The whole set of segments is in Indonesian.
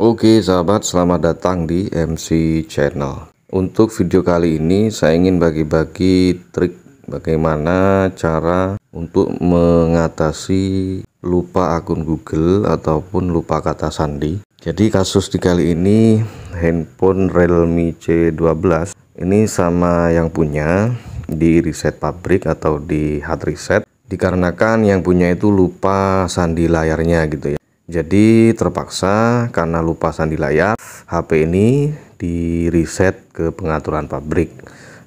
Oke sahabat selamat datang di MC channel Untuk video kali ini saya ingin bagi-bagi trik bagaimana cara untuk mengatasi lupa akun Google ataupun lupa kata sandi Jadi kasus di kali ini handphone Realme C12 ini sama yang punya di reset pabrik atau di hard reset dikarenakan yang punya itu lupa sandi layarnya gitu ya jadi terpaksa karena lupa sandi layar, HP ini di reset ke pengaturan pabrik.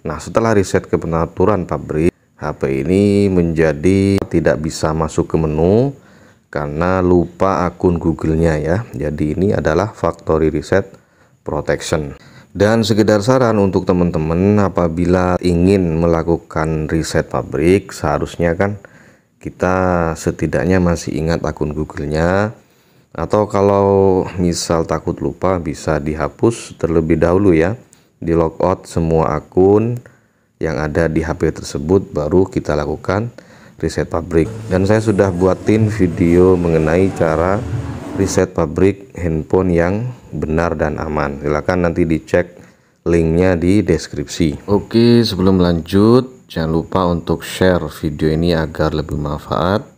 Nah, setelah reset ke pengaturan pabrik, HP ini menjadi tidak bisa masuk ke menu karena lupa akun Google-nya ya. Jadi ini adalah factory reset protection. Dan sekedar saran untuk teman-teman apabila ingin melakukan reset pabrik seharusnya kan kita setidaknya masih ingat akun Google-nya atau kalau misal takut lupa bisa dihapus terlebih dahulu ya di logout semua akun yang ada di HP tersebut baru kita lakukan reset pabrik dan saya sudah buatin video mengenai cara reset pabrik handphone yang benar dan aman silahkan nanti dicek linknya di deskripsi oke sebelum lanjut jangan lupa untuk share video ini agar lebih manfaat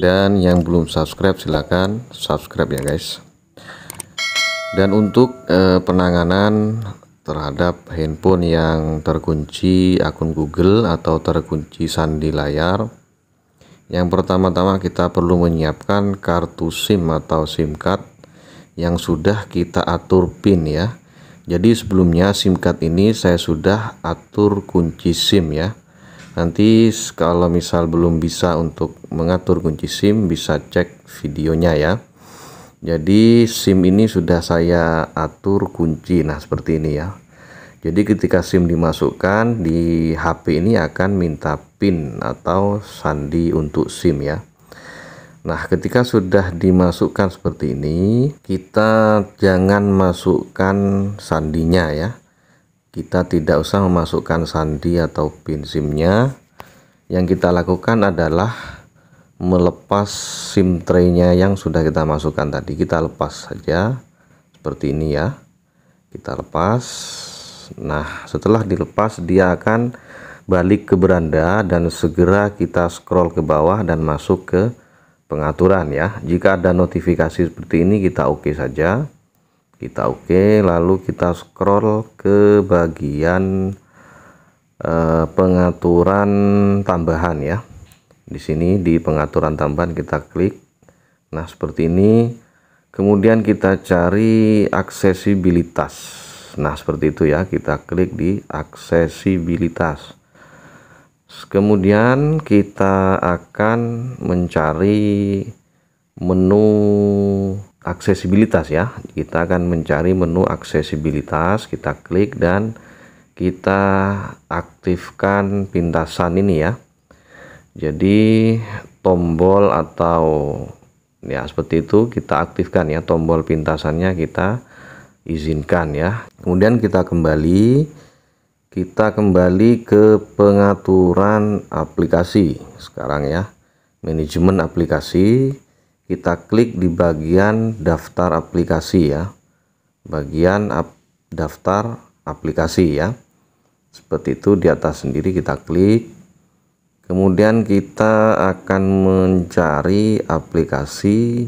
dan yang belum subscribe silahkan subscribe ya guys dan untuk eh, penanganan terhadap handphone yang terkunci akun Google atau terkunci sandi layar yang pertama-tama kita perlu menyiapkan kartu SIM atau SIM card yang sudah kita atur PIN ya jadi sebelumnya SIM card ini saya sudah atur kunci SIM ya nanti kalau misal belum bisa untuk mengatur kunci SIM bisa cek videonya ya jadi SIM ini sudah saya atur kunci nah seperti ini ya jadi ketika SIM dimasukkan di HP ini akan minta PIN atau sandi untuk SIM ya Nah, ketika sudah dimasukkan seperti ini, kita jangan masukkan sandinya ya kita tidak usah memasukkan sandi atau pin simnya yang kita lakukan adalah melepas sim traynya yang sudah kita masukkan tadi kita lepas saja seperti ini ya kita lepas nah setelah dilepas dia akan balik ke beranda dan segera kita scroll ke bawah dan masuk ke pengaturan ya jika ada notifikasi seperti ini kita oke okay saja kita oke okay, lalu kita scroll ke bagian eh, pengaturan tambahan ya di sini di pengaturan tambahan kita klik nah seperti ini kemudian kita cari aksesibilitas nah seperti itu ya kita klik di aksesibilitas kemudian kita akan mencari menu aksesibilitas ya kita akan mencari menu aksesibilitas kita klik dan kita aktifkan pintasan ini ya jadi tombol atau ya seperti itu kita aktifkan ya tombol pintasannya kita izinkan ya kemudian kita kembali kita kembali ke pengaturan aplikasi sekarang ya manajemen aplikasi kita klik di bagian daftar aplikasi ya bagian ap daftar aplikasi ya seperti itu di atas sendiri kita klik kemudian kita akan mencari aplikasi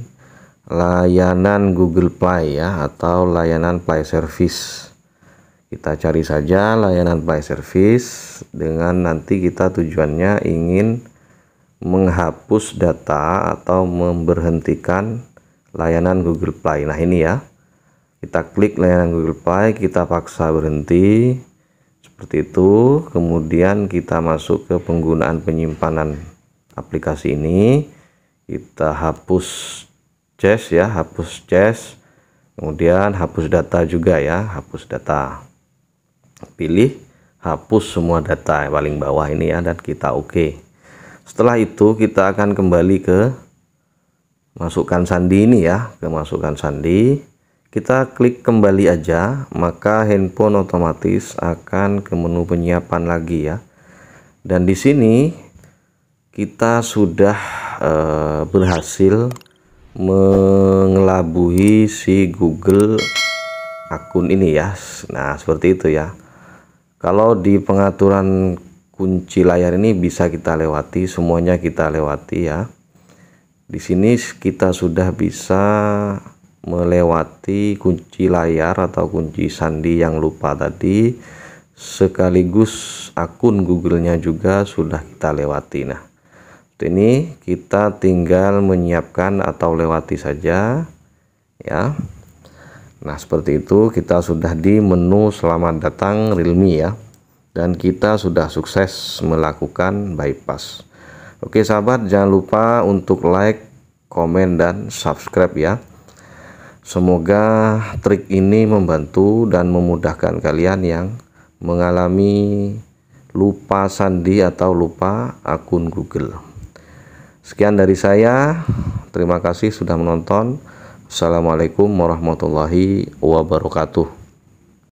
layanan Google Play ya atau layanan Play Service kita cari saja layanan Play Service dengan nanti kita tujuannya ingin menghapus data atau memberhentikan layanan Google Play. Nah, ini ya. Kita klik layanan Google Play, kita paksa berhenti. Seperti itu. Kemudian kita masuk ke penggunaan penyimpanan aplikasi ini. Kita hapus cache ya, hapus cache. Kemudian hapus data juga ya, hapus data. Pilih hapus semua data paling bawah ini ya dan kita oke. Okay setelah itu kita akan kembali ke masukkan sandi ini ya ke masukkan sandi kita klik kembali aja maka handphone otomatis akan ke menu penyiapan lagi ya dan di sini kita sudah e, berhasil mengelabui si Google akun ini ya nah seperti itu ya kalau di pengaturan kunci layar ini bisa kita lewati semuanya kita lewati ya di sini kita sudah bisa melewati kunci layar atau kunci sandi yang lupa tadi sekaligus akun Google-nya juga sudah kita lewati nah ini kita tinggal menyiapkan atau lewati saja ya Nah seperti itu kita sudah di menu selamat datang Realme ya dan kita sudah sukses melakukan bypass. Oke sahabat, jangan lupa untuk like, komen, dan subscribe ya. Semoga trik ini membantu dan memudahkan kalian yang mengalami lupa sandi atau lupa akun Google. Sekian dari saya. Terima kasih sudah menonton. Assalamualaikum warahmatullahi wabarakatuh.